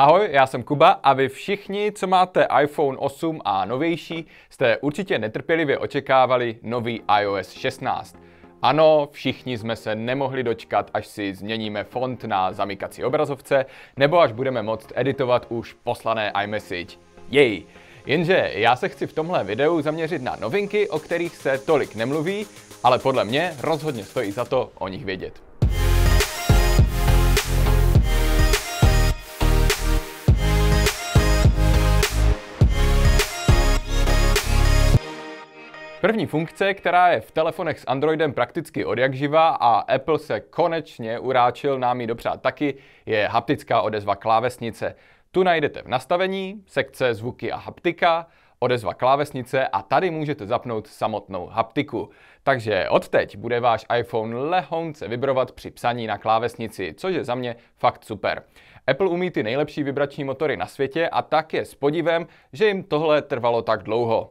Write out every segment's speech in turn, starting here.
Ahoj, já jsem Kuba a vy všichni, co máte iPhone 8 a novější, jste určitě netrpělivě očekávali nový iOS 16. Ano, všichni jsme se nemohli dočkat, až si změníme font na zamykací obrazovce, nebo až budeme moct editovat už poslané iMessage. Jej! Jenže já se chci v tomhle videu zaměřit na novinky, o kterých se tolik nemluví, ale podle mě rozhodně stojí za to o nich vědět. První funkce, která je v telefonech s Androidem prakticky odjakživá, a Apple se konečně uráčil nám ji dopřát taky, je haptická odezva klávesnice. Tu najdete v nastavení, sekce zvuky a haptika, odezva klávesnice a tady můžete zapnout samotnou haptiku. Takže odteď bude váš iPhone lehonce vibrovat při psaní na klávesnici, což je za mě fakt super. Apple umí ty nejlepší vibrační motory na světě a tak je s podivem, že jim tohle trvalo tak dlouho.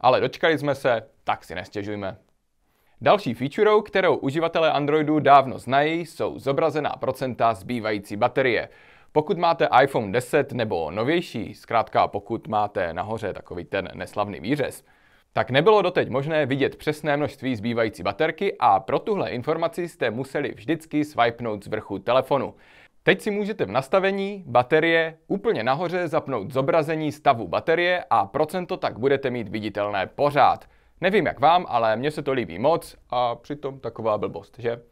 Ale dočkali jsme se, tak si nestěžujme. Další featureou, kterou uživatelé Androidu dávno znají, jsou zobrazená procenta zbývající baterie. Pokud máte iPhone 10 nebo novější, zkrátka pokud máte nahoře takový ten neslavný výřez, tak nebylo doteď možné vidět přesné množství zbývající baterky a pro tuhle informaci jste museli vždycky swipenout z vrchu telefonu. Teď si můžete v nastavení baterie úplně nahoře zapnout zobrazení stavu baterie a procento tak budete mít viditelné pořád. Nevím jak vám, ale mně se to líbí moc a přitom taková blbost, že?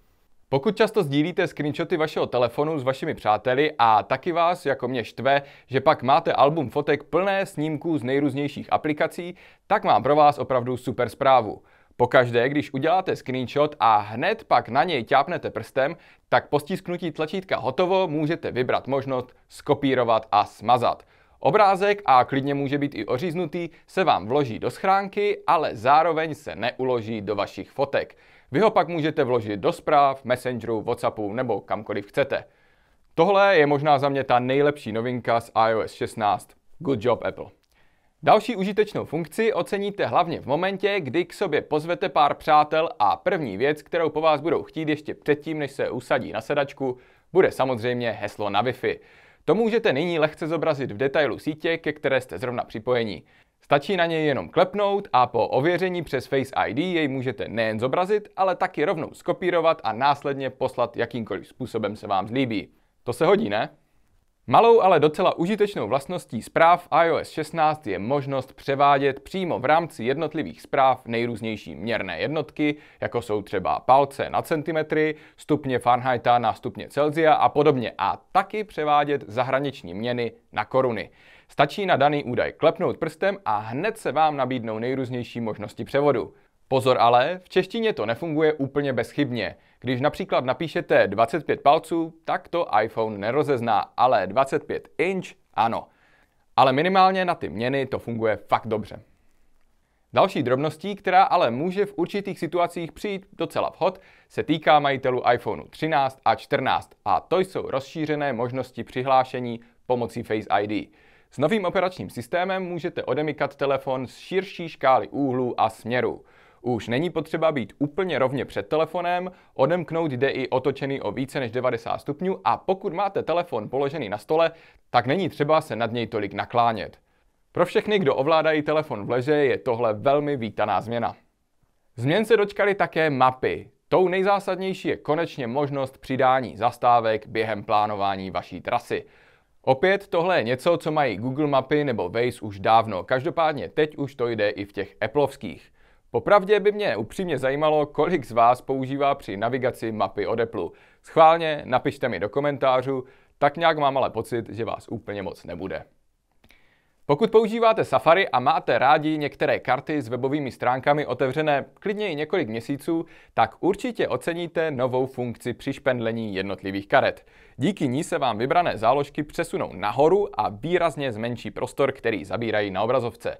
Pokud často sdílíte screenshoty vašeho telefonu s vašimi přáteli a taky vás, jako mě štve, že pak máte album fotek plné snímků z nejrůznějších aplikací, tak mám pro vás opravdu super zprávu. Pokaždé, když uděláte screenshot a hned pak na něj ťápnete prstem, tak po stisknutí tlačítka hotovo můžete vybrat možnost skopírovat a smazat. Obrázek, a klidně může být i oříznutý, se vám vloží do schránky, ale zároveň se neuloží do vašich fotek. Vy ho pak můžete vložit do zpráv, Messengeru, Whatsappu nebo kamkoliv chcete. Tohle je možná za mě ta nejlepší novinka z iOS 16. Good job, Apple. Další užitečnou funkci oceníte hlavně v momentě, kdy k sobě pozvete pár přátel a první věc, kterou po vás budou chtít ještě předtím, než se usadí na sedačku, bude samozřejmě heslo na Wi-Fi. To můžete nyní lehce zobrazit v detailu sítě, ke které jste zrovna připojení. Stačí na něj jenom klepnout a po ověření přes Face ID jej můžete nejen zobrazit, ale taky rovnou skopírovat a následně poslat jakýmkoliv způsobem se vám zlíbí. To se hodí, ne? Malou, ale docela užitečnou vlastností zpráv iOS 16 je možnost převádět přímo v rámci jednotlivých zpráv nejrůznější měrné jednotky, jako jsou třeba palce na centimetry, stupně Fahrenheita na stupně Celsia a podobně, a taky převádět zahraniční měny na koruny. Stačí na daný údaj klepnout prstem a hned se vám nabídnou nejrůznější možnosti převodu. Pozor ale, v češtině to nefunguje úplně bezchybně. Když například napíšete 25 palců, tak to iPhone nerozezná, ale 25 inch ano. Ale minimálně na ty měny to funguje fakt dobře. Další drobností, která ale může v určitých situacích přijít docela vhod, se týká majitelů iPhoneu 13 a 14 a to jsou rozšířené možnosti přihlášení pomocí Face ID. S novým operačním systémem můžete odemykat telefon z širší škály úhlu a směru. Už není potřeba být úplně rovně před telefonem, odemknout jde i otočený o více než 90 stupňů a pokud máte telefon položený na stole, tak není třeba se nad něj tolik naklánět. Pro všechny, kdo ovládají telefon v leže, je tohle velmi vítaná změna. Změn se dočkali také mapy. Tou nejzásadnější je konečně možnost přidání zastávek během plánování vaší trasy. Opět tohle je něco, co mají Google mapy nebo Waze už dávno, každopádně teď už to jde i v těch Appleovských. Popravdě by mě upřímně zajímalo, kolik z vás používá při navigaci mapy od Apple. Schválně napište mi do komentářů, tak nějak mám ale pocit, že vás úplně moc nebude. Pokud používáte Safari a máte rádi některé karty s webovými stránkami otevřené klidně i několik měsíců, tak určitě oceníte novou funkci špendlení jednotlivých karet. Díky ní se vám vybrané záložky přesunou nahoru a výrazně zmenší prostor, který zabírají na obrazovce.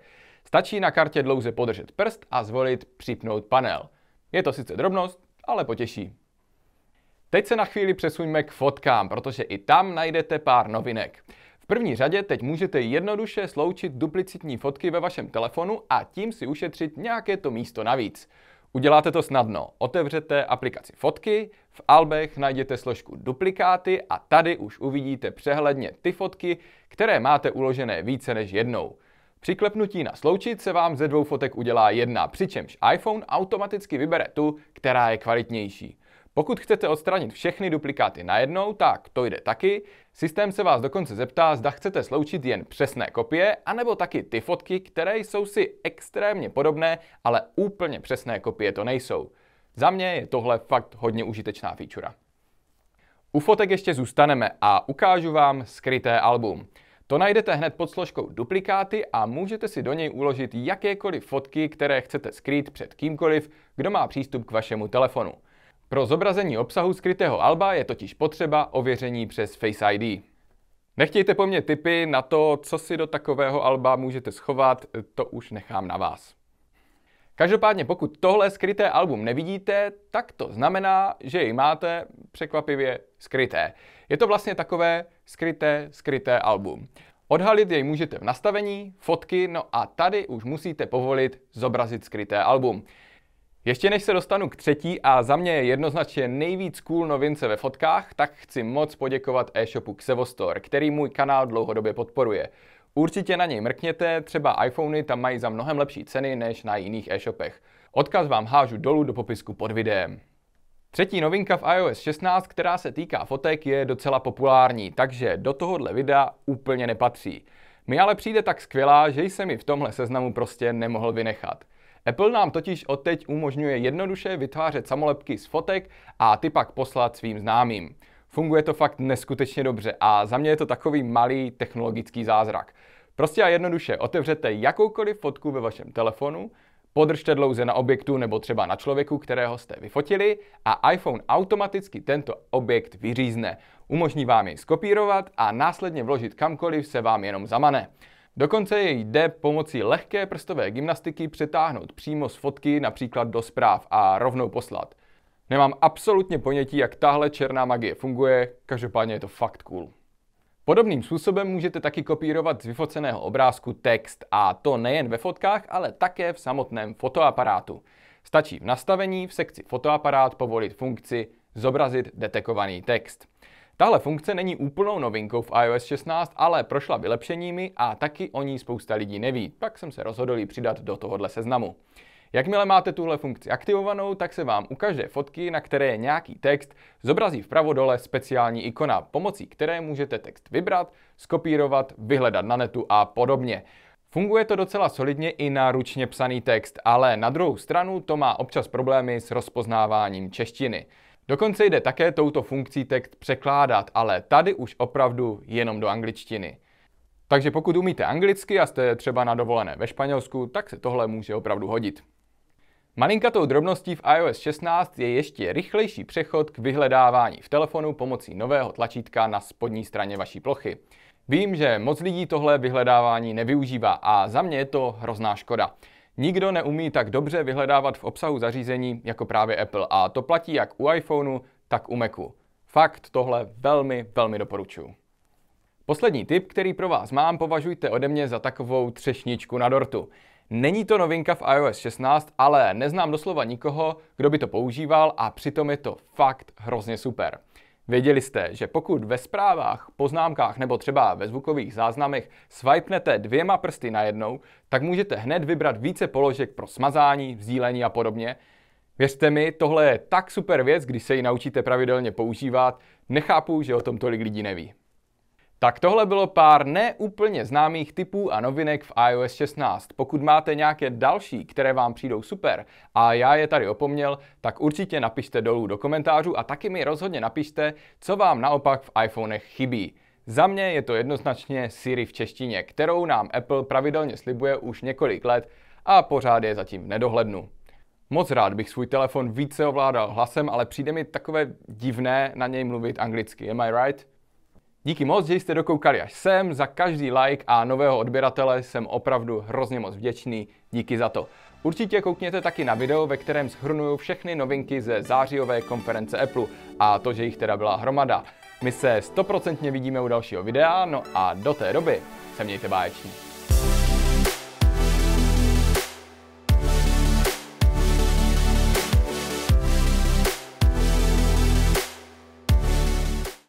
Stačí na kartě dlouze podržet prst a zvolit připnout panel. Je to sice drobnost, ale potěší. Teď se na chvíli přesuňme k fotkám, protože i tam najdete pár novinek. V první řadě teď můžete jednoduše sloučit duplicitní fotky ve vašem telefonu a tím si ušetřit nějaké to místo navíc. Uděláte to snadno. Otevřete aplikaci Fotky, v albech najděte složku Duplikáty a tady už uvidíte přehledně ty fotky, které máte uložené více než jednou. Při klepnutí na sloučit se vám ze dvou fotek udělá jedna, přičemž iPhone automaticky vybere tu, která je kvalitnější. Pokud chcete odstranit všechny duplikáty najednou, tak to jde taky. Systém se vás dokonce zeptá, zda chcete sloučit jen přesné kopie, anebo taky ty fotky, které jsou si extrémně podobné, ale úplně přesné kopie to nejsou. Za mě je tohle fakt hodně užitečná feature. U fotek ještě zůstaneme a ukážu vám skryté album. To najdete hned pod složkou duplikáty a můžete si do něj uložit jakékoliv fotky, které chcete skrýt před kýmkoliv, kdo má přístup k vašemu telefonu. Pro zobrazení obsahu skrytého alba je totiž potřeba ověření přes Face ID. Nechtějte po mně tipy na to, co si do takového alba můžete schovat, to už nechám na vás. Každopádně pokud tohle skryté album nevidíte, tak to znamená, že jej máte, překvapivě skryté. Je to vlastně takové skryté, skryté album. Odhalit jej můžete v nastavení, fotky, no a tady už musíte povolit zobrazit skryté album. Ještě než se dostanu k třetí a za mě je jednoznačně nejvíc cool novince ve fotkách, tak chci moc poděkovat e-shopu Xevostore, který můj kanál dlouhodobě podporuje. Určitě na něj mrkněte, třeba iPhony tam mají za mnohem lepší ceny než na jiných e-shopech. Odkaz vám hážu dolů do popisku pod videem. Třetí novinka v iOS 16, která se týká fotek, je docela populární, takže do tohohle videa úplně nepatří. Mi ale přijde tak skvělá, že jsem mi v tomhle seznamu prostě nemohl vynechat. Apple nám totiž odteď umožňuje jednoduše vytvářet samolepky z fotek a ty pak poslat svým známým. Funguje to fakt neskutečně dobře a za mě je to takový malý technologický zázrak. Prostě a jednoduše otevřete jakoukoliv fotku ve vašem telefonu, Podržte dlouze na objektu nebo třeba na člověku, kterého jste vyfotili a iPhone automaticky tento objekt vyřízne. Umožní vám jej skopírovat a následně vložit kamkoliv se vám jenom zamane. Dokonce jej jde pomocí lehké prstové gymnastiky přetáhnout přímo z fotky například do zpráv a rovnou poslat. Nemám absolutně ponětí, jak tahle černá magie funguje, každopádně je to fakt cool. Podobným způsobem můžete taky kopírovat z vyfoceného obrázku text a to nejen ve fotkách, ale také v samotném fotoaparátu. Stačí v nastavení v sekci fotoaparát povolit funkci zobrazit detekovaný text. Tahle funkce není úplnou novinkou v iOS 16, ale prošla vylepšeními a taky o ní spousta lidí neví, tak jsem se rozhodl ji přidat do tohohle seznamu. Jakmile máte tuhle funkci aktivovanou, tak se vám u každé fotky, na které je nějaký text, zobrazí vpravo dole speciální ikona, pomocí které můžete text vybrat, skopírovat, vyhledat na netu a podobně. Funguje to docela solidně i na ručně psaný text, ale na druhou stranu to má občas problémy s rozpoznáváním češtiny. Dokonce jde také touto funkcí text překládat, ale tady už opravdu jenom do angličtiny. Takže pokud umíte anglicky a jste třeba na dovolené ve Španělsku, tak se tohle může opravdu hodit. Malinkatou drobností v iOS 16 je ještě rychlejší přechod k vyhledávání v telefonu pomocí nového tlačítka na spodní straně vaší plochy. Vím, že moc lidí tohle vyhledávání nevyužívá a za mě je to hrozná škoda. Nikdo neumí tak dobře vyhledávat v obsahu zařízení jako právě Apple a to platí jak u iPhoneu, tak u Macu. Fakt tohle velmi, velmi doporučuji. Poslední tip, který pro vás mám, považujte ode mě za takovou třešničku na dortu. Není to novinka v iOS 16, ale neznám doslova nikoho, kdo by to používal a přitom je to fakt hrozně super. Věděli jste, že pokud ve zprávách, poznámkách nebo třeba ve zvukových záznamech swipenete dvěma prsty najednou, tak můžete hned vybrat více položek pro smazání, vzdílení a podobně. Věřte mi, tohle je tak super věc, když se ji naučíte pravidelně používat. Nechápu, že o tom tolik lidí neví. Tak tohle bylo pár neúplně známých typů a novinek v iOS 16. Pokud máte nějaké další, které vám přijdou super a já je tady opomněl, tak určitě napište dolů do komentářů a taky mi rozhodně napište, co vám naopak v iPhonech chybí. Za mě je to jednoznačně Siri v češtině, kterou nám Apple pravidelně slibuje už několik let a pořád je zatím nedohlednu. Moc rád bych svůj telefon více ovládal hlasem, ale přijde mi takové divné na něj mluvit anglicky. Am I right? Díky moc, že jste dokoukali až sem, za každý like a nového odběratele jsem opravdu hrozně moc vděčný, díky za to. Určitě koukněte taky na video, ve kterém shrnuju všechny novinky ze zářijové konference Apple a to, že jich teda byla hromada. My se stoprocentně vidíme u dalšího videa, no a do té doby se mějte báječní.